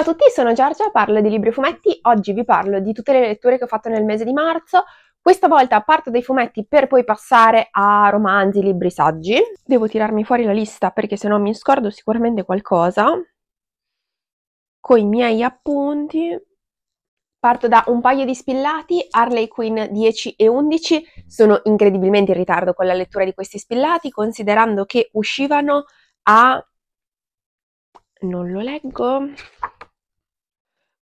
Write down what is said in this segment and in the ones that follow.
Ciao a tutti, sono Giorgia, parlo di libri e fumetti. Oggi vi parlo di tutte le letture che ho fatto nel mese di marzo. Questa volta parto dai fumetti per poi passare a romanzi, libri, saggi. Devo tirarmi fuori la lista perché se no mi scordo sicuramente qualcosa. Con i miei appunti. Parto da un paio di spillati, Harley Quinn 10 e 11. Sono incredibilmente in ritardo con la lettura di questi spillati, considerando che uscivano a... Non lo leggo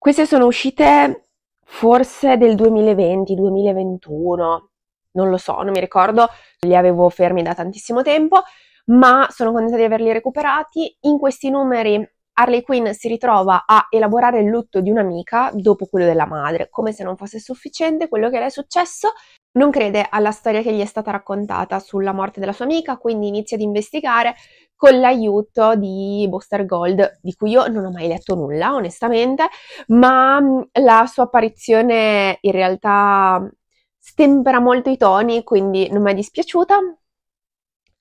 queste sono uscite forse del 2020-2021, non lo so, non mi ricordo, li avevo fermi da tantissimo tempo, ma sono contenta di averli recuperati. In questi numeri Harley Quinn si ritrova a elaborare il lutto di un'amica dopo quello della madre, come se non fosse sufficiente quello che le è successo. Non crede alla storia che gli è stata raccontata sulla morte della sua amica, quindi inizia ad investigare con l'aiuto di Buster Gold, di cui io non ho mai letto nulla, onestamente, ma mm, la sua apparizione in realtà stempera molto i toni, quindi non mi è dispiaciuta.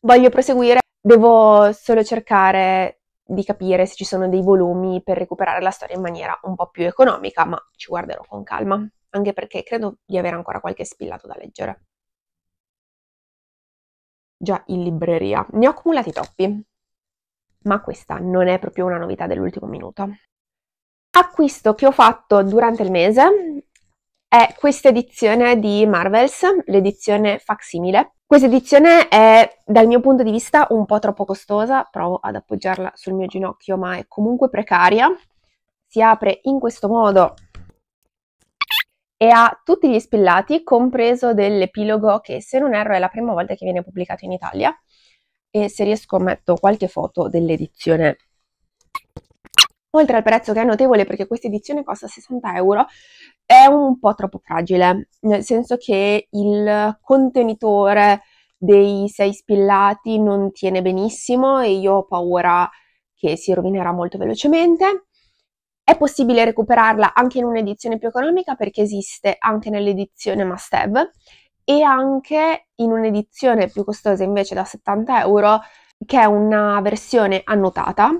Voglio proseguire, devo solo cercare di capire se ci sono dei volumi per recuperare la storia in maniera un po' più economica, ma ci guarderò con calma, anche perché credo di avere ancora qualche spillato da leggere. Già in libreria, ne ho accumulati troppi, ma questa non è proprio una novità dell'ultimo minuto. Acquisto che ho fatto durante il mese è questa edizione di Marvels, l'edizione facsimile, questa edizione è, dal mio punto di vista, un po' troppo costosa, provo ad appoggiarla sul mio ginocchio, ma è comunque precaria. Si apre in questo modo e ha tutti gli spillati, compreso dell'epilogo che, se non erro, è la prima volta che viene pubblicato in Italia. E se riesco metto qualche foto dell'edizione Oltre al prezzo che è notevole perché questa edizione costa 60 euro, è un po' troppo fragile, nel senso che il contenitore dei sei spillati non tiene benissimo e io ho paura che si rovinerà molto velocemente. È possibile recuperarla anche in un'edizione più economica perché esiste anche nell'edizione must have e anche in un'edizione più costosa invece da 70 euro che è una versione annotata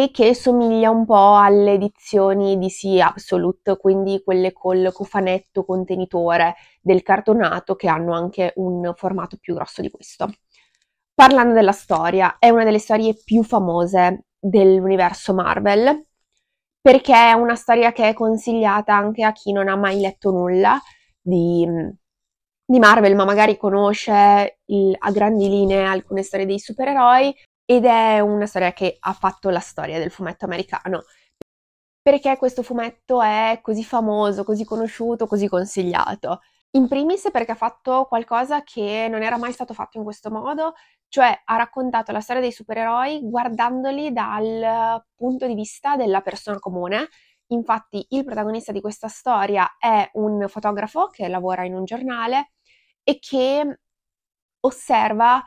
e che somiglia un po' alle edizioni di Sea Absolute, quindi quelle col cofanetto contenitore del cartonato che hanno anche un formato più grosso di questo. Parlando della storia, è una delle storie più famose dell'universo Marvel perché è una storia che è consigliata anche a chi non ha mai letto nulla di, di Marvel, ma magari conosce il, a grandi linee alcune storie dei supereroi, ed è una storia che ha fatto la storia del fumetto americano. Perché questo fumetto è così famoso, così conosciuto, così consigliato? In primis perché ha fatto qualcosa che non era mai stato fatto in questo modo, cioè ha raccontato la storia dei supereroi guardandoli dal punto di vista della persona comune. Infatti il protagonista di questa storia è un fotografo che lavora in un giornale e che osserva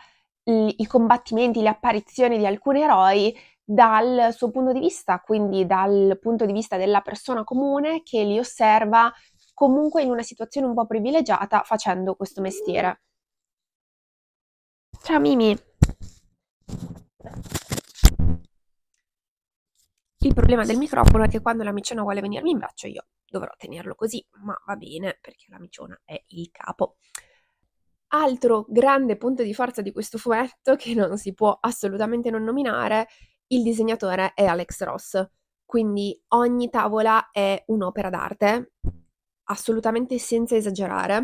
i combattimenti, le apparizioni di alcuni eroi dal suo punto di vista, quindi dal punto di vista della persona comune che li osserva comunque in una situazione un po' privilegiata facendo questo mestiere. Ciao Mimi! Il problema del microfono è che quando la miciona vuole venirmi in braccio io dovrò tenerlo così, ma va bene perché la miciona è il capo. Altro grande punto di forza di questo fumetto, che non si può assolutamente non nominare, il disegnatore è Alex Ross. Quindi ogni tavola è un'opera d'arte, assolutamente senza esagerare.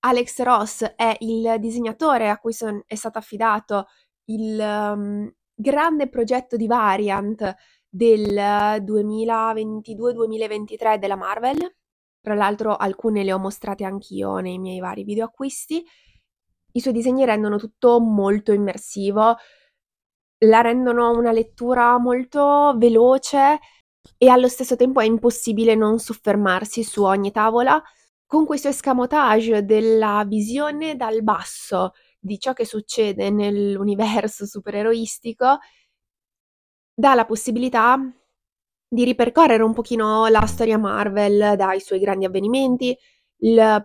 Alex Ross è il disegnatore a cui son, è stato affidato il um, grande progetto di Variant del 2022-2023 della Marvel tra l'altro alcune le ho mostrate anch'io nei miei vari video acquisti. I suoi disegni rendono tutto molto immersivo, la rendono una lettura molto veloce e allo stesso tempo è impossibile non soffermarsi su ogni tavola con questo escamotage della visione dal basso di ciò che succede nell'universo supereroistico dà la possibilità di ripercorrere un pochino la storia Marvel dai suoi grandi avvenimenti,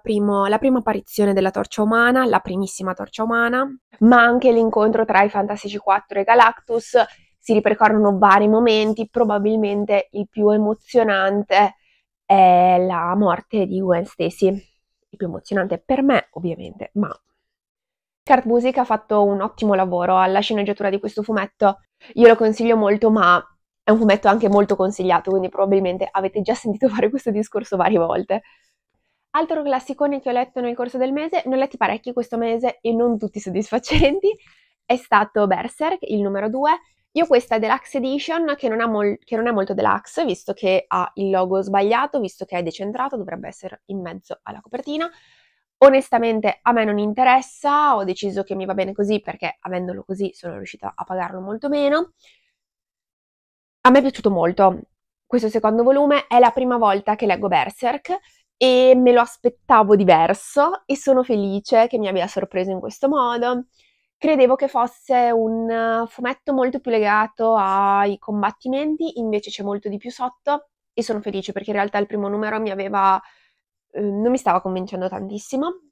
primo, la prima apparizione della torcia umana, la primissima torcia umana, ma anche l'incontro tra i Fantastici 4 e Galactus. Si ripercorrono vari momenti, probabilmente il più emozionante è la morte di Gwen Stacy. Il più emozionante per me, ovviamente, ma Kurt Music ha fatto un ottimo lavoro alla sceneggiatura di questo fumetto. Io lo consiglio molto, ma è un fumetto anche molto consigliato, quindi probabilmente avete già sentito fare questo discorso varie volte. Altro classicone che ho letto nel corso del mese, ne ho letti parecchi questo mese e non tutti soddisfacenti, è stato Berserk, il numero 2. Io questa deluxe edition, che non, mol- che non, è molto deluxe, visto che ha il logo sbagliato, visto che è decentrato, dovrebbe essere in mezzo alla copertina. Onestamente a me non interessa, ho deciso che mi va bene così perché avendolo così sono riuscita a pagarlo molto meno a me è piaciuto molto questo secondo volume, è la prima volta che leggo Berserk e me lo aspettavo diverso e sono felice che mi abbia sorpreso in questo modo. Credevo che fosse un fumetto molto più legato ai combattimenti, invece c'è molto di più sotto e sono felice perché in realtà il primo numero mi aveva eh, non mi stava convincendo tantissimo,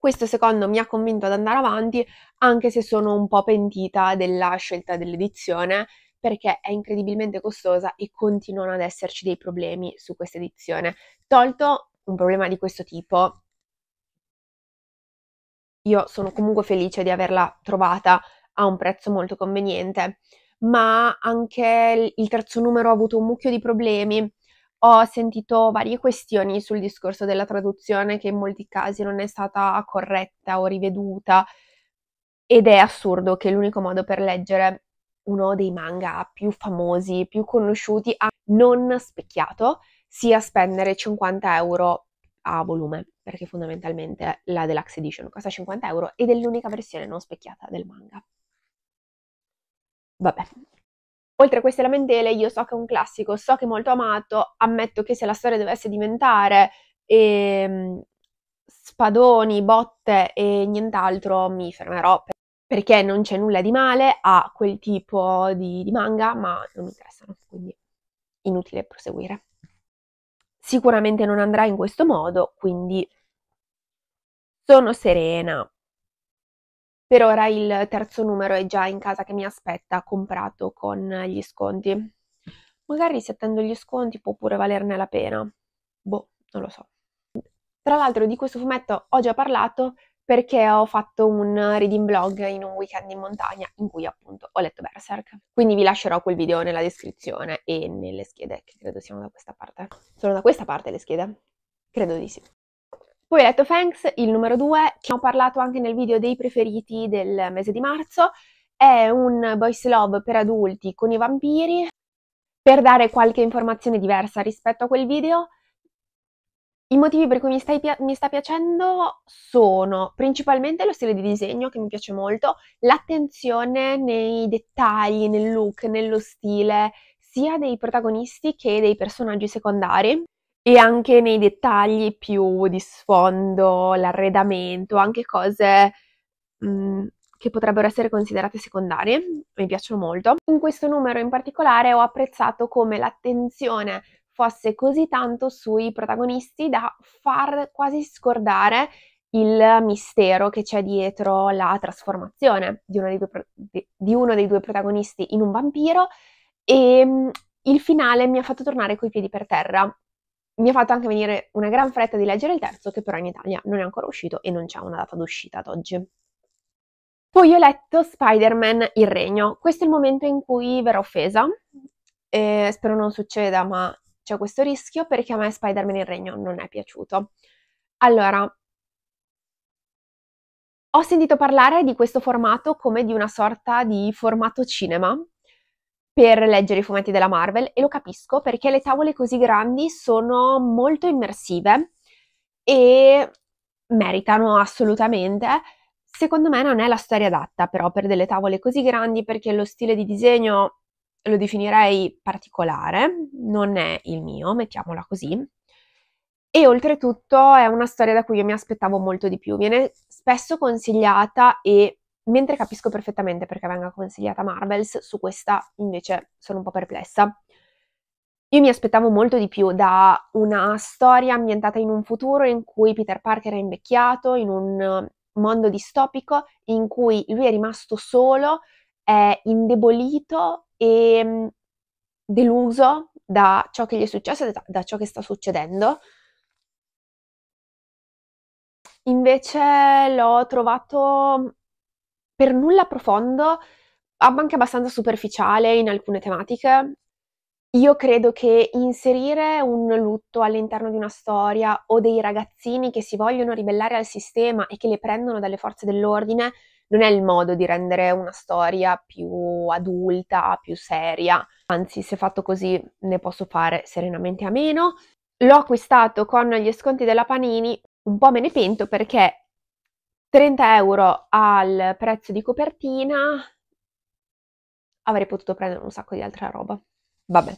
questo secondo mi ha convinto ad andare avanti, anche se sono un po' pentita della scelta dell'edizione, perché è incredibilmente costosa e continuano ad esserci dei problemi su questa edizione. Tolto un problema di questo tipo, io sono comunque felice di averla trovata a un prezzo molto conveniente, ma anche il terzo numero ha avuto un mucchio di problemi ho sentito varie questioni sul discorso della traduzione che in molti casi non è stata corretta o riveduta ed è assurdo che l'unico modo per leggere uno dei manga più famosi, più conosciuti, non specchiato, sia spendere 50 euro a volume, perché fondamentalmente la Deluxe Edition costa 50 euro ed è l'unica versione non specchiata del manga. Vabbè, Oltre a queste lamentele, io so che è un classico, so che è molto amato, ammetto che se la storia dovesse diventare ehm, spadoni, botte e nient'altro, mi fermerò per- perché non c'è nulla di male a quel tipo di, di manga, ma non mi interessano, quindi inutile proseguire. Sicuramente non andrà in questo modo, quindi sono serena, per ora il terzo numero è già in casa che mi aspetta, comprato con gli sconti. Magari se attendo gli sconti può pure valerne la pena. Boh, non lo so. Tra l'altro di questo fumetto ho già parlato perché ho fatto un reading blog in un weekend in montagna in cui appunto ho letto Berserk. Quindi vi lascerò quel video nella descrizione e nelle schede, che credo siano da questa parte. Sono da questa parte le schede? Credo di sì. Poi ho letto Fanks, il numero 2, che ho parlato anche nel video dei preferiti del mese di marzo, è un boys love per adulti con i vampiri. Per dare qualche informazione diversa rispetto a quel video, i motivi per cui mi, stai, mi, sta piacendo sono principalmente lo stile di disegno che mi piace molto, l'attenzione nei dettagli, nel look, nello stile, sia dei protagonisti che dei personaggi secondari. E anche nei dettagli più di sfondo, l'arredamento, anche cose mh, mm, che potrebbero essere considerate secondarie, mi piacciono molto. In questo numero in particolare ho apprezzato come l'attenzione fosse così tanto sui protagonisti da far quasi scordare il mistero che c'è dietro la trasformazione di uno dei due, di uno dei due protagonisti in un vampiro e mm, il finale mi ha fatto tornare coi piedi per terra mi ha fatto anche venire una gran fretta di leggere il terzo, che però in Italia non è ancora uscito e non c'è una data d'uscita ad oggi. Poi ho letto Spider-Man Il Regno. Questo è il momento in cui verrò offesa. E spero non succeda, ma c'è questo rischio perché a me Spider-Man Il Regno non è piaciuto. Allora, ho sentito parlare di questo formato come di una sorta di formato cinema, per leggere i fumetti della Marvel e lo capisco perché le tavole così grandi sono molto immersive e meritano assolutamente. Secondo me non è la storia adatta però per delle tavole così grandi perché lo stile di disegno lo definirei particolare, non è il mio, mettiamola così. E oltretutto è una storia da cui io mi aspettavo molto di più. Viene spesso consigliata e Mentre capisco perfettamente perché venga consigliata Marvels, su questa invece sono un po' perplessa. Io mi aspettavo molto di più da una storia ambientata in un futuro in cui Peter Parker è invecchiato, in un eh, mondo distopico in cui lui è rimasto solo, è indebolito e mm, deluso da ciò che gli è successo e da, ciò che sta succedendo. Invece l'ho trovato per nulla profondo, anche abbastanza superficiale in alcune tematiche. Io credo che inserire un lutto all'interno di una storia o dei ragazzini che si vogliono ribellare al sistema e che le prendono dalle forze dell'ordine non è il modo di rendere una storia più adulta, più seria. Anzi, se fatto così ne posso fare serenamente a meno. L'ho acquistato con gli sconti della Panini, un po' me ne pento perché 30 euro al prezzo di copertina, avrei potuto prendere un sacco di altra roba. Vabbè,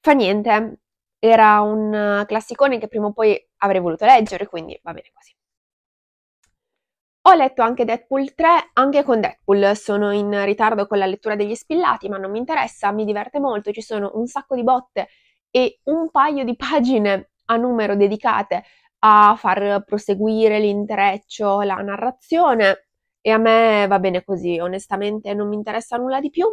fa niente, era un classicone che prima o poi avrei voluto leggere, quindi va bene così. Ho letto anche Deadpool 3, anche con Deadpool sono in ritardo con la lettura degli spillati, ma non mi interessa, mi diverte molto, ci sono un sacco di botte e un paio di pagine a numero dedicate a far proseguire l'intreccio, la narrazione e a me va bene così, onestamente non mi interessa nulla di più.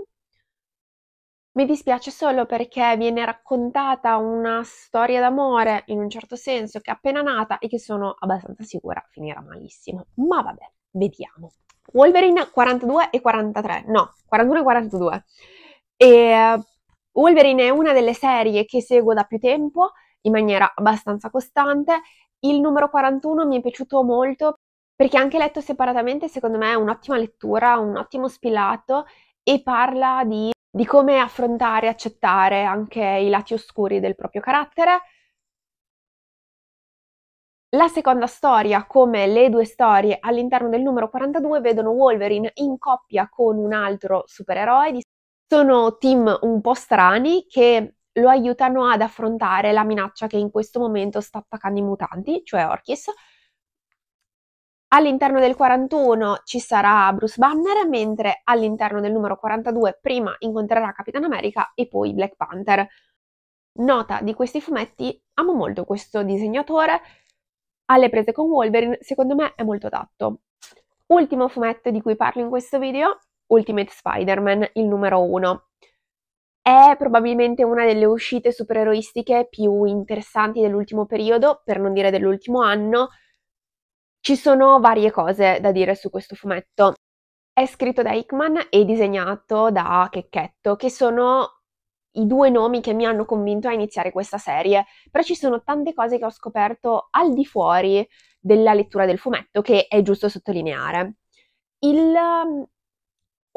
Mi dispiace solo perché viene raccontata una storia d'amore, in un certo senso, che è appena nata e che sono abbastanza sicura finirà malissimo. Ma vabbè, vediamo. Wolverine 42 e 43, no, 41 e 42. E Wolverine è una delle serie che seguo da più tempo in maniera abbastanza costante il numero 41 mi è piaciuto molto perché anche letto separatamente secondo me è un'ottima lettura, un ottimo spilato e parla di, di come affrontare e accettare anche i lati oscuri del proprio carattere. La seconda storia, come le due storie all'interno del numero 42, vedono Wolverine in coppia con un altro supereroe. Sono team un po' strani che lo aiutano ad affrontare la minaccia che in questo momento sta attaccando i mutanti, cioè Orchis. All'interno del 41 ci sarà Bruce Banner, mentre all'interno del numero 42 prima incontrerà Capitan America e poi Black Panther. Nota di questi fumetti, amo molto questo disegnatore, alle prese con Wolverine secondo me è molto adatto. Ultimo fumetto di cui parlo in questo video, Ultimate Spider-Man, il numero 1. È probabilmente una delle uscite supereroistiche più interessanti dell'ultimo periodo, per non dire dell'ultimo anno. Ci sono varie cose da dire su questo fumetto. È scritto da Hickman e disegnato da Checchetto, che sono i due nomi che mi hanno convinto a iniziare questa serie, però ci sono tante cose che ho scoperto al di fuori della lettura del fumetto che è giusto sottolineare. Il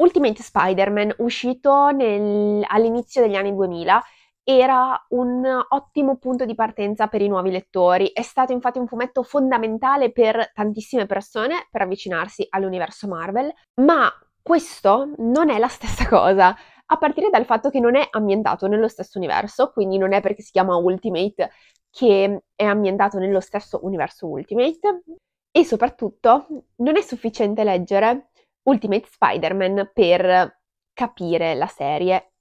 Ultimate Spider-Man, uscito nel, all'inizio degli anni 2000, era un ottimo punto di partenza per i nuovi lettori. È stato infatti un fumetto fondamentale per tantissime persone per avvicinarsi all'universo Marvel, ma questo non è la stessa cosa, a partire dal fatto che non è ambientato nello stesso universo, quindi non è perché si chiama Ultimate che è ambientato nello stesso universo Ultimate e soprattutto non è sufficiente leggere Ultimate Spider-Man per capire la serie.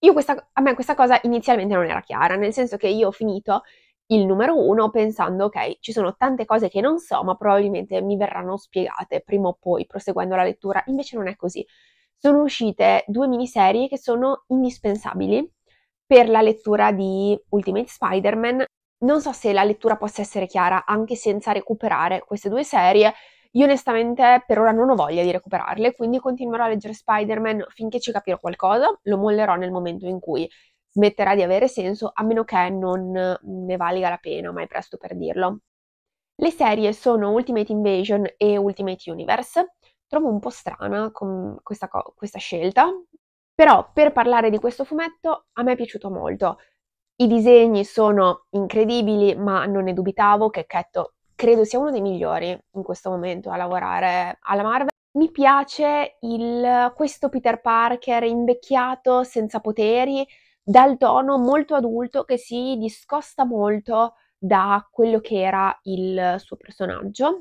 Io questa, a me questa cosa inizialmente non era chiara, nel senso che io ho finito il numero uno pensando ok, ci sono tante cose che non so, ma probabilmente mi verranno spiegate prima o poi proseguendo la lettura. Invece non è così. Sono uscite due miniserie che sono indispensabili per la lettura di Ultimate Spider-Man. Non so se la lettura possa essere chiara anche senza recuperare queste due serie, io onestamente per ora non ho voglia di recuperarle, quindi continuerò a leggere Spider-Man finché ci capirò qualcosa, lo mollerò nel momento in cui smetterà di avere senso, a meno che non ne valga la pena, ma è presto per dirlo. Le serie sono Ultimate Invasion e Ultimate Universe. Trovo un po' strana questa, co- questa scelta, però per parlare di questo fumetto a me è piaciuto molto. I disegni sono incredibili, ma non ne dubitavo che Ketto credo sia uno dei migliori in questo momento a lavorare alla Marvel. Mi piace il, questo Peter Parker invecchiato, senza poteri, dal tono molto adulto che si discosta molto da quello che era il suo personaggio.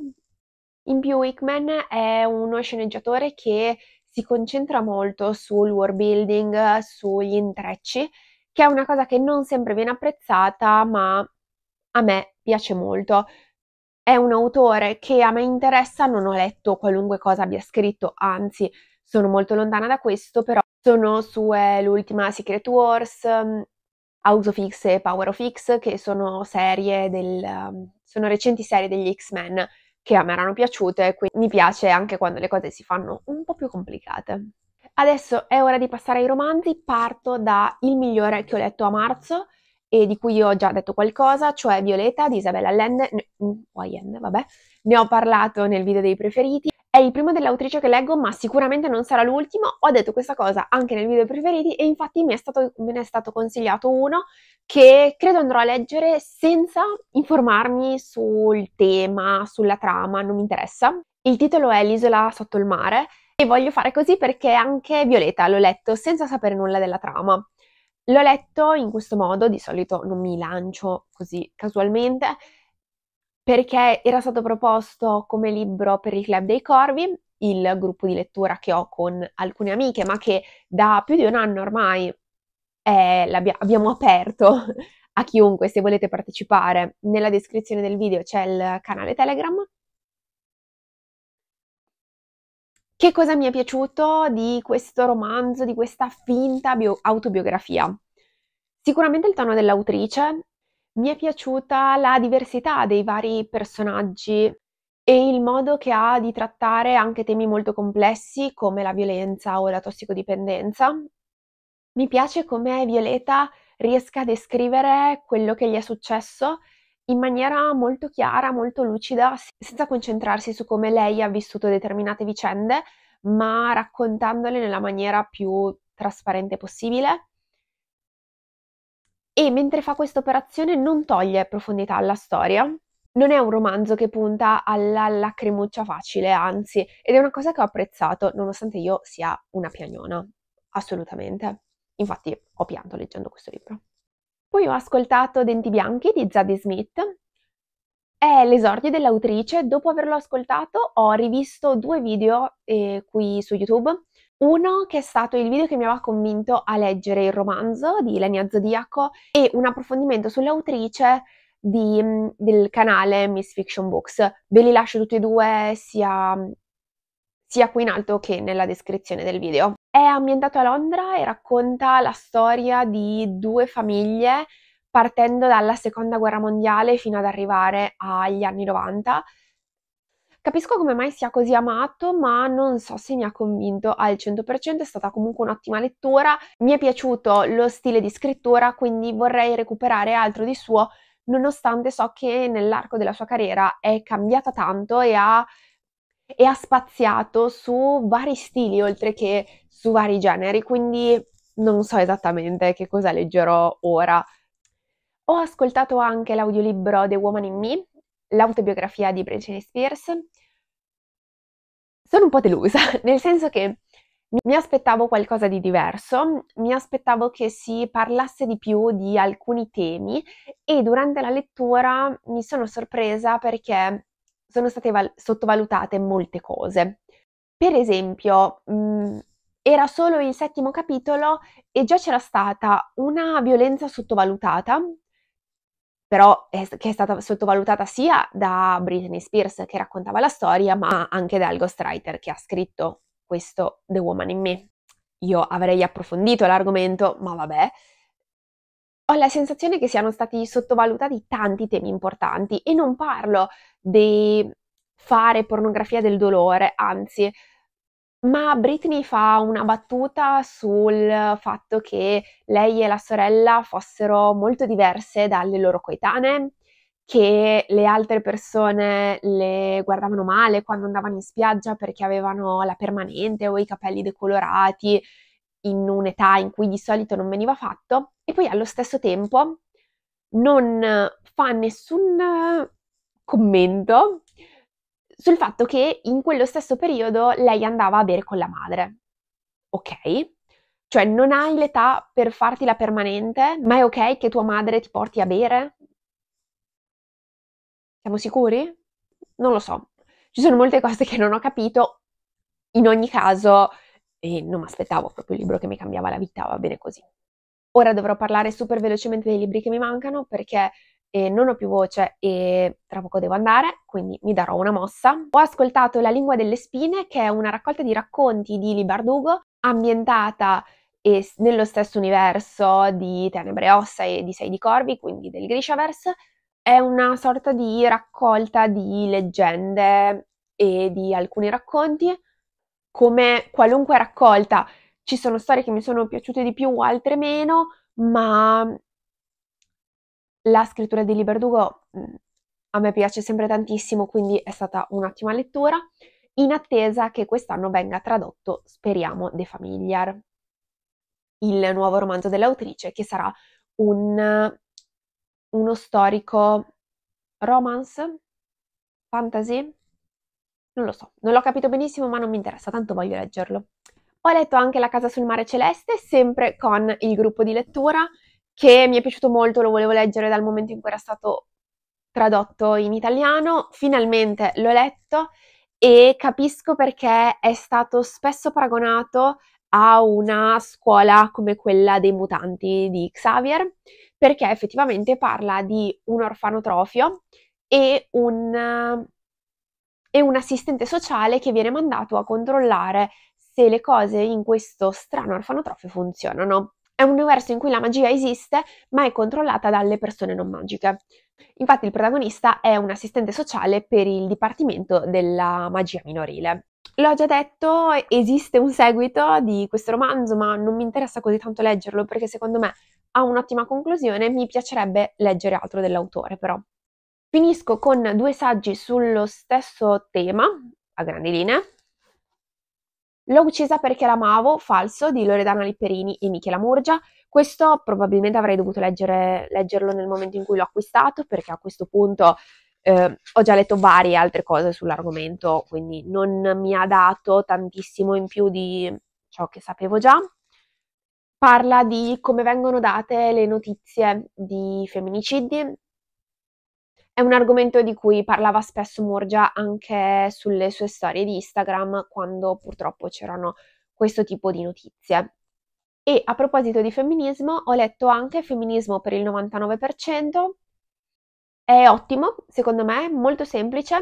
In più Hickman è uno sceneggiatore che si concentra molto sul world building, sugli intrecci, che è una cosa che non sempre viene apprezzata, ma a me piace molto è un autore che a me interessa, non ho letto qualunque cosa abbia scritto, anzi sono molto lontana da questo, però sono su eh, l'ultima Secret Wars, mm, House of X e Power of X, che sono, serie del, mm, sono recenti serie degli X-Men che a me erano piaciute, quindi mi piace anche quando le cose si fanno un po' più complicate. Adesso è ora di passare ai romanzi, parto da Il migliore che ho letto a marzo, e di cui ho già detto qualcosa, cioè Violeta di Isabella Allen, mm, Allende, vabbè, ne ho parlato nel video dei preferiti. È il primo dell'autrice che leggo, ma sicuramente non sarà l'ultimo. Ho detto questa cosa anche nel video preferiti e infatti mi è stato, me ne è stato consigliato uno che credo andrò a leggere senza informarmi sul tema, sulla trama, non mi interessa. Il titolo è L'isola sotto il mare e voglio fare così perché anche Violeta l'ho letto senza sapere nulla della trama. L'ho letto in questo modo, di solito non mi lancio così casualmente, perché era stato proposto come libro per il Club dei Corvi, il gruppo di lettura che ho con alcune amiche, ma che da più di un anno ormai eh, abbiamo aperto a chiunque, se volete partecipare. Nella descrizione del video c'è il canale Telegram Che cosa mi è piaciuto di questo romanzo, di questa finta bio- autobiografia? Sicuramente il tono dell'autrice, mi è piaciuta la diversità dei vari personaggi e il modo che ha di trattare anche temi molto complessi come la violenza o la tossicodipendenza. Mi piace come Violeta riesca a descrivere quello che gli è successo in maniera molto chiara, molto lucida, senza concentrarsi su come lei ha vissuto determinate vicende, ma raccontandole nella maniera più trasparente possibile. E mentre fa questa operazione non toglie profondità alla storia. Non è un romanzo che punta alla lacrimuccia facile, anzi, ed è una cosa che ho apprezzato, nonostante io sia una piagnona, assolutamente. Infatti ho pianto leggendo questo libro. Poi ho ascoltato Denti bianchi di Zadie Smith. È l'esordio dell'autrice, dopo averlo ascoltato ho rivisto due video eh, qui su YouTube. Uno che è stato il video che mi aveva convinto a leggere il romanzo di Lenia Zodiaco e un approfondimento sull'autrice di, mm, del canale Miss Fiction Books. Ve li lascio tutti e due sia sia qui in alto che nella descrizione del video. È ambientato a Londra e racconta la storia di due famiglie partendo dalla seconda guerra mondiale fino ad arrivare agli anni 90. Capisco come mai sia così amato, ma non so se mi ha convinto al 100%, è stata comunque un'ottima lettura, mi è piaciuto lo stile di scrittura, quindi vorrei recuperare altro di suo, nonostante so che nell'arco della sua carriera è cambiata tanto e ha e ha spaziato su vari stili oltre che su vari generi, quindi non so esattamente che cosa leggerò ora. Ho ascoltato anche l'audiolibro The Woman in Me, l'autobiografia di Britney Spears. Sono un po' delusa, nel senso che mi aspettavo qualcosa di diverso, mi aspettavo che si parlasse di più di alcuni temi e durante la lettura mi sono sorpresa perché sono state val- sottovalutate molte cose. Per esempio, mh, mm, era solo il settimo capitolo e già c'era stata una violenza sottovalutata, però è, che è stata sottovalutata sia da Britney Spears che raccontava la storia, ma anche dal ghostwriter che ha scritto questo The Woman in Me. Io avrei approfondito l'argomento, ma vabbè ho la sensazione che siano stati sottovalutati tanti temi importanti e non parlo di fare pornografia del dolore, anzi, ma Britney fa una battuta sul fatto che lei e la sorella fossero molto diverse dalle loro coetanee, che le altre persone le guardavano male quando andavano in spiaggia perché avevano la permanente o i capelli decolorati in un'età in cui di solito non veniva fatto e poi allo stesso tempo non fa nessun commento sul fatto che in quello stesso periodo lei andava a bere con la madre. Ok? Cioè non hai l'età per farti la permanente, ma è ok che tua madre ti porti a bere? Siamo sicuri? Non lo so. Ci sono molte cose che non ho capito. In ogni caso, e non mi aspettavo proprio il libro che mi cambiava la vita, va bene così. Ora dovrò parlare super velocemente dei libri che mi mancano perché eh, non ho più voce e tra poco devo andare, quindi mi darò una mossa. Ho ascoltato La lingua delle spine, che è una raccolta di racconti di Libardugo ambientata eh, nello stesso universo di Tenebre Ossa e di Sei di Corvi, quindi del Grishaverse. È una sorta di raccolta di leggende e di alcuni racconti come qualunque raccolta. Ci sono storie che mi sono piaciute di più, altre meno, ma la scrittura di Liberdugo mm, a me piace sempre tantissimo, quindi è stata un'ottima lettura, in attesa che quest'anno venga tradotto, speriamo, The Familiar, il nuovo romanzo dell'autrice, che sarà un, uno storico romance, fantasy, non lo so, non l'ho capito benissimo, ma non mi interessa, tanto voglio leggerlo. Ho letto anche La casa sul mare celeste, sempre con il gruppo di lettura, che mi è piaciuto molto, lo volevo leggere dal momento in cui era stato tradotto in italiano. Finalmente l'ho letto e capisco perché è stato spesso paragonato a una scuola come quella dei mutanti di Xavier, perché effettivamente parla di un orfanotrofio e un e un assistente sociale che viene mandato a controllare se le cose in questo strano orfanotrofio funzionano. È un universo in cui la magia esiste, ma è controllata dalle persone non magiche. Infatti il protagonista è un assistente sociale per il Dipartimento della Magia Minorile. L'ho già detto, esiste un seguito di questo romanzo, ma non mi interessa così tanto leggerlo perché secondo me ha un'ottima conclusione, mi piacerebbe leggere altro dell'autore però. Finisco con due saggi sullo stesso tema, a grandi linee. L'ho uccisa perché l'amavo, falso, di Loredana Lipperini e Michela Murgia. Questo probabilmente avrei dovuto leggere, leggerlo nel momento in cui l'ho acquistato, perché a questo punto eh, ho già letto varie altre cose sull'argomento, quindi non mi ha dato tantissimo in più di ciò che sapevo già. Parla di come vengono date le notizie di femminicidi, è un argomento di cui parlava spesso Murgia anche sulle sue storie di Instagram quando purtroppo c'erano questo tipo di notizie. E a proposito di femminismo, ho letto anche Femminismo per il 99%. È ottimo, secondo me, molto semplice.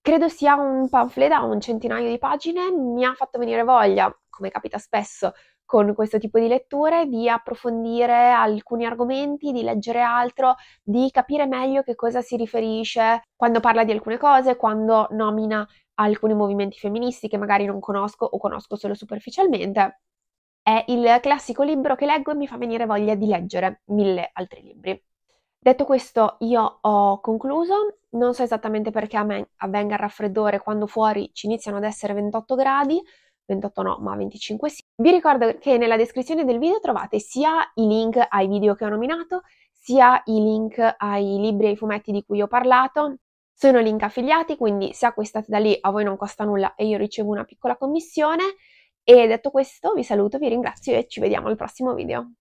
Credo sia un pamphlet da un centinaio di pagine, mi ha fatto venire voglia, come capita spesso, con questo tipo di letture, di approfondire alcuni argomenti, di leggere altro, di capire meglio che cosa si riferisce quando parla di alcune cose, quando nomina alcuni movimenti femministi che magari non conosco o conosco solo superficialmente. È il classico libro che leggo e mi fa venire voglia di leggere mille altri libri. Detto questo, io ho concluso. Non so esattamente perché a me avvenga il raffreddore quando fuori ci iniziano ad essere 28 gradi, 28 no, ma 25 sì. Vi ricordo che nella descrizione del video trovate sia i link ai video che ho nominato, sia i link ai libri e ai fumetti di cui ho parlato, sono link affiliati, quindi se acquistate da lì a voi non costa nulla e io ricevo una piccola commissione. E detto questo vi saluto, vi ringrazio e ci vediamo al prossimo video.